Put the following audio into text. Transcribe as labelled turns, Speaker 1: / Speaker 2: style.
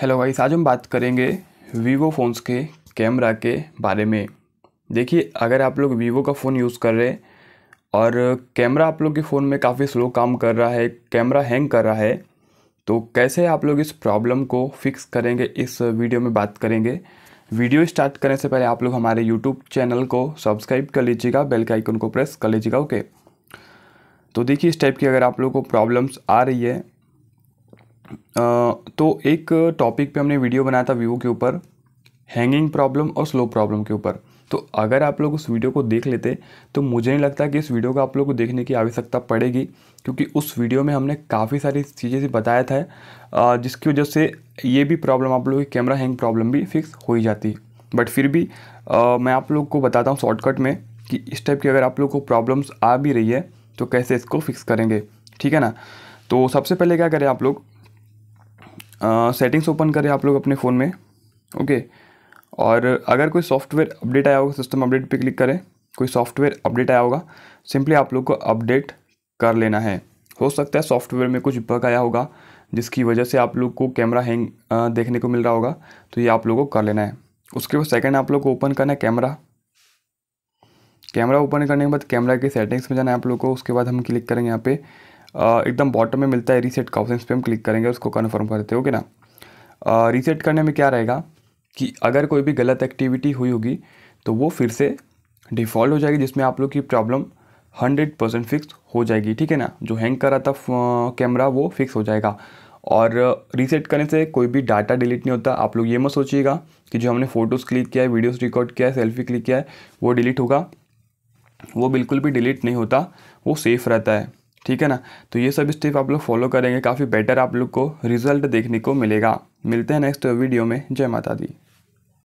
Speaker 1: hello guys आज हम बात करेंगे वीवो फ़ोन्स के कैमरा के बारे में देखिए अगर आप लोग वीवो का फ़ोन यूज़ कर रहे हैं और कैमरा आप लोग के फ़ोन में काफ़ी स्लो काम कर रहा है कैमरा हैंग कर रहा है तो कैसे आप लोग इस प्रॉब्लम को फिक्स करेंगे इस वीडियो में बात करेंगे वीडियो स्टार्ट करने से पहले आप लोग हमारे यूट्यूब चैनल को सब्सक्राइब कर लीजिएगा बेल के आइकन को प्रेस कर लीजिएगा ओके तो देखिए इस टाइप की अगर आप लोग को प्रॉब्लम्स आ रही है तो एक टॉपिक पे हमने वीडियो बनाया था वीवो के ऊपर हैंगिंग प्रॉब्लम और स्लो प्रॉब्लम के ऊपर तो अगर आप लोग उस वीडियो को देख लेते तो मुझे नहीं लगता कि इस वीडियो को आप लोग को देखने की आवश्यकता पड़ेगी क्योंकि उस वीडियो में हमने काफ़ी सारी चीज़ें से बताया था जिसकी वजह से ये भी प्रॉब्लम आप लोगों की कैमरा हैंग प्रॉब्लम भी फिक्स हो ही जाती बट फिर भी आ, मैं आप लोग को बताता हूँ शॉर्टकट में कि इस टाइप की अगर आप लोग को प्रॉब्लम्स आ भी रही है तो कैसे इसको फिक्स करेंगे ठीक है ना तो सबसे पहले क्या करें आप लोग सेटिंग्स ओपन करें आप लोग अपने फ़ोन में ओके और अगर कोई सॉफ्टवेयर अपडेट आया होगा सिस्टम अपडेट पे क्लिक करें कोई सॉफ्टवेयर अपडेट आया होगा सिंपली आप लोग को अपडेट कर लेना है हो सकता है सॉफ्टवेयर में कुछ बग आया होगा जिसकी वजह से आप लोग को कैमरा हैंग देखने को मिल रहा होगा तो ये आप लोग को कर लेना है उसके बाद सेकेंड आप लोग को ओपन करना है कैमरा कैमरा ओपन करने के बाद कैमरा के सेटिंग्स में जाना है आप लोग को उसके बाद हम क्लिक करेंगे यहाँ पे एकदम बॉटम में मिलता है रीसेट का ऑप्शन इस पर हम क्लिक करेंगे उसको कन्फर्म कर देते हैं ओके ना रीसेट करने में क्या रहेगा कि अगर कोई भी गलत एक्टिविटी हुई होगी तो वो फिर से डिफ़ॉल्ट हो जाएगी जिसमें आप लोग की प्रॉब्लम हंड्रेड परसेंट फिक्स हो जाएगी ठीक है ना जो हैंग कर रहा था कैमरा वो फिक्स हो जाएगा और रीसेट करने से कोई भी डाटा डिलीट नहीं होता आप लोग ये मत सोचिएगा कि जो हमने फ़ोटोज़ क्लिक किया है वीडियोस रिकॉर्ड किया है सेल्फी क्लिक किया है वो डिलीट होगा वो बिल्कुल भी डिलीट नहीं होता वो सेफ़ रहता है ठीक है ना तो ये सब स्टेप आप लोग फॉलो करेंगे काफ़ी बेटर आप लोग को रिजल्ट देखने को मिलेगा मिलते हैं नेक्स्ट वीडियो में जय माता दी